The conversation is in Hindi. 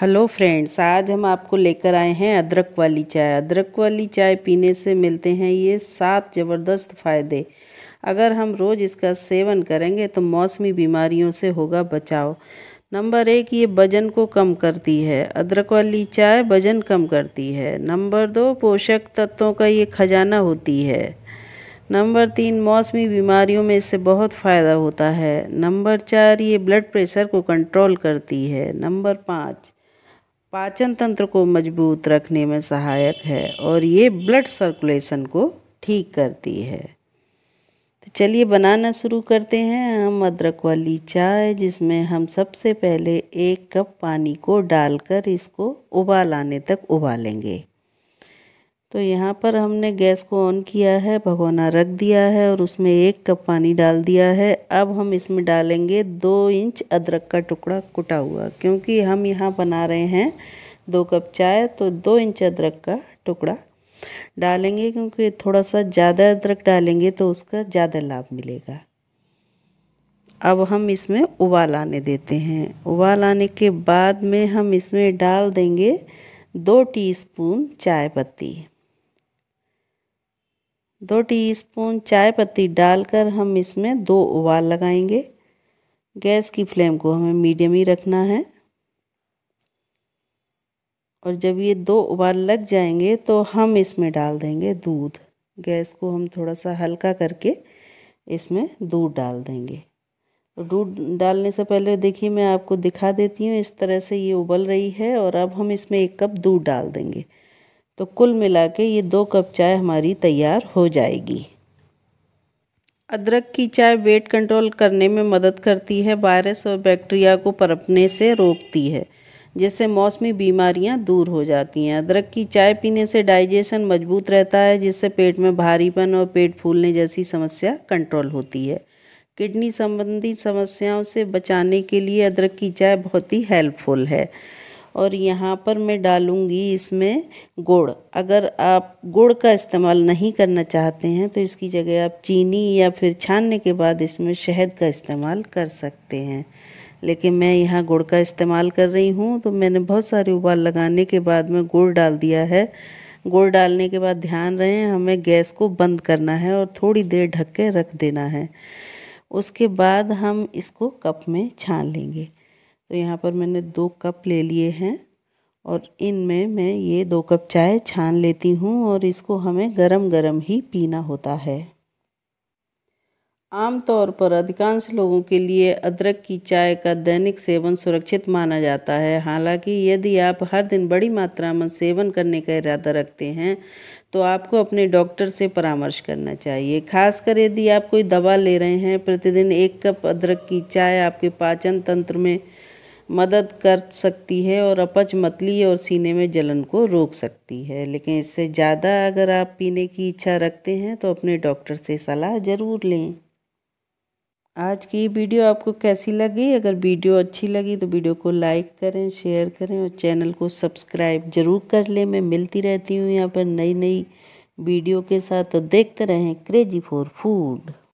हेलो फ्रेंड्स आज हम आपको लेकर आए हैं अदरक वाली चाय अदरक वाली चाय पीने से मिलते हैं ये सात ज़बरदस्त फ़ायदे अगर हम रोज़ इसका सेवन करेंगे तो मौसमी बीमारियों से होगा बचाव नंबर एक ये वजन को कम करती है अदरक वाली चाय वजन कम करती है नंबर दो पोषक तत्वों का ये खजाना होती है नंबर तीन मौसमी बीमारियों में इससे बहुत फ़ायदा होता है नंबर चार ये ब्लड प्रेशर को कंट्रोल करती है नंबर पाँच पाचन तंत्र को मजबूत रखने में सहायक है और ये ब्लड सर्कुलेशन को ठीक करती है तो चलिए बनाना शुरू करते हैं हम अदरक वाली चाय जिसमें हम सबसे पहले एक कप पानी को डालकर इसको उबाल आने तक उबालेंगे तो यहाँ पर हमने गैस को ऑन किया है भगोना रख दिया है और उसमें एक कप पानी डाल दिया है अब हम इसमें डालेंगे दो इंच अदरक का टुकड़ा कुटा हुआ क्योंकि हम यहाँ बना रहे हैं दो कप चाय तो दो इंच अदरक का टुकड़ा डालेंगे क्योंकि थोड़ा सा ज़्यादा अदरक डालेंगे तो उसका ज़्यादा लाभ मिलेगा अब हम इसमें उबाल आने देते हैं उबाल आने के बाद में हम इसमें डाल देंगे दो टीस्पून चाय पत्ती दो टीस्पून चाय पत्ती डालकर हम इसमें दो उबाल लगाएंगे गैस की फ्लेम को हमें मीडियम ही रखना है और जब ये दो उबाल लग जाएंगे तो हम इसमें डाल देंगे दूध गैस को हम थोड़ा सा हल्का करके इसमें दूध डाल देंगे तो दूध डालने से पहले देखिए मैं आपको दिखा देती हूँ इस तरह से ये उबल रही है और अब हम इसमें एक कप दूध डाल देंगे तो कुल मिला के ये दो कप चाय हमारी तैयार हो जाएगी अदरक की चाय वेट कंट्रोल करने में मदद करती है वायरस और बैक्टीरिया को परपने से रोकती है जिससे मौसमी बीमारियां दूर हो जाती हैं अदरक की चाय पीने से डाइजेशन मजबूत रहता है जिससे पेट में भारीपन और पेट फूलने जैसी समस्या कंट्रोल होती है किडनी संबंधी समस्याओं से बचाने के लिए अदरक की चाय बहुत ही हेल्पफुल है और यहाँ पर मैं डालूँगी इसमें गुड़ अगर आप गुड़ का इस्तेमाल नहीं करना चाहते हैं तो इसकी जगह आप चीनी या फिर छानने के बाद इसमें शहद का इस्तेमाल कर सकते हैं लेकिन मैं यहाँ गुड़ का इस्तेमाल कर रही हूँ तो मैंने बहुत सारे उबाल लगाने के बाद में गुड़ डाल दिया है गुड़ डालने के बाद ध्यान रहे हमें गैस को बंद करना है और थोड़ी देर ढक के रख देना है उसके बाद हम इसको कप में छान लेंगे तो यहाँ पर मैंने दो कप ले लिए हैं और इनमें मैं ये दो कप चाय छान लेती हूँ और इसको हमें गरम गरम ही पीना होता है आमतौर पर अधिकांश लोगों के लिए अदरक की चाय का दैनिक सेवन सुरक्षित माना जाता है हालांकि यदि आप हर दिन बड़ी मात्रा में सेवन करने का इरादा रखते हैं तो आपको अपने डॉक्टर से परामर्श करना चाहिए खासकर यदि आप कोई दवा ले रहे हैं प्रतिदिन एक कप अदरक की चाय आपके पाचन तंत्र में मदद कर सकती है और अपच मतली और सीने में जलन को रोक सकती है लेकिन इससे ज़्यादा अगर आप पीने की इच्छा रखते हैं तो अपने डॉक्टर से सलाह ज़रूर लें आज की वीडियो आपको कैसी लगी अगर वीडियो अच्छी लगी तो वीडियो को लाइक करें शेयर करें और चैनल को सब्सक्राइब जरूर कर लें मैं मिलती रहती हूँ यहाँ पर नई नई वीडियो के साथ तो देखते रहें क्रेजी फॉर फूड